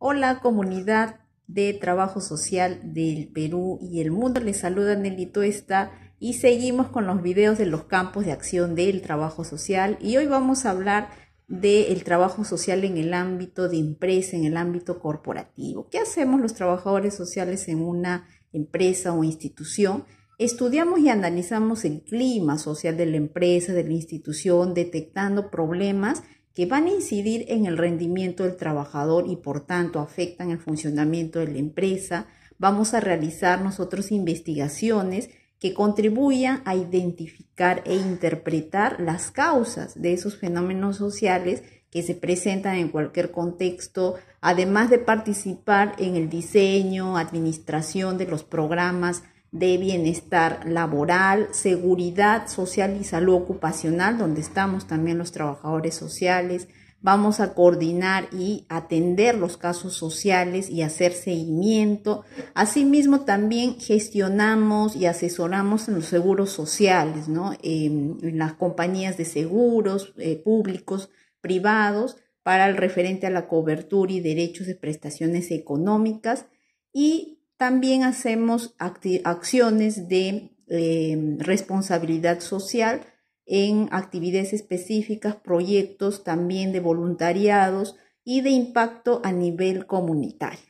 Hola comunidad de trabajo social del Perú y el mundo. Les saluda Nelly Tuesta y seguimos con los videos de los campos de acción del trabajo social y hoy vamos a hablar del trabajo social en el ámbito de empresa, en el ámbito corporativo. ¿Qué hacemos los trabajadores sociales en una empresa o institución? Estudiamos y analizamos el clima social de la empresa, de la institución, detectando problemas que van a incidir en el rendimiento del trabajador y por tanto afectan el funcionamiento de la empresa, vamos a realizar nosotros investigaciones que contribuyan a identificar e interpretar las causas de esos fenómenos sociales que se presentan en cualquier contexto, además de participar en el diseño, administración de los programas de bienestar laboral, seguridad social y salud ocupacional, donde estamos también los trabajadores sociales. Vamos a coordinar y atender los casos sociales y hacer seguimiento. Asimismo, también gestionamos y asesoramos en los seguros sociales, ¿no? Em, en, las compañías de seguros eh, públicos, privados, para el referente a la cobertura y derechos de prestaciones económicas. Y también hacemos acciones de em, responsabilidad social en actividades específicas, proyectos también de voluntariados y de impacto a nivel comunitario.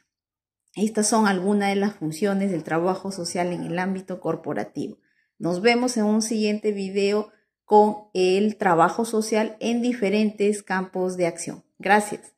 Estas son algunas de las funciones del trabajo social en el ámbito corporativo. Nos vemos en un siguiente video con el trabajo social en diferentes campos de acción. Gracias.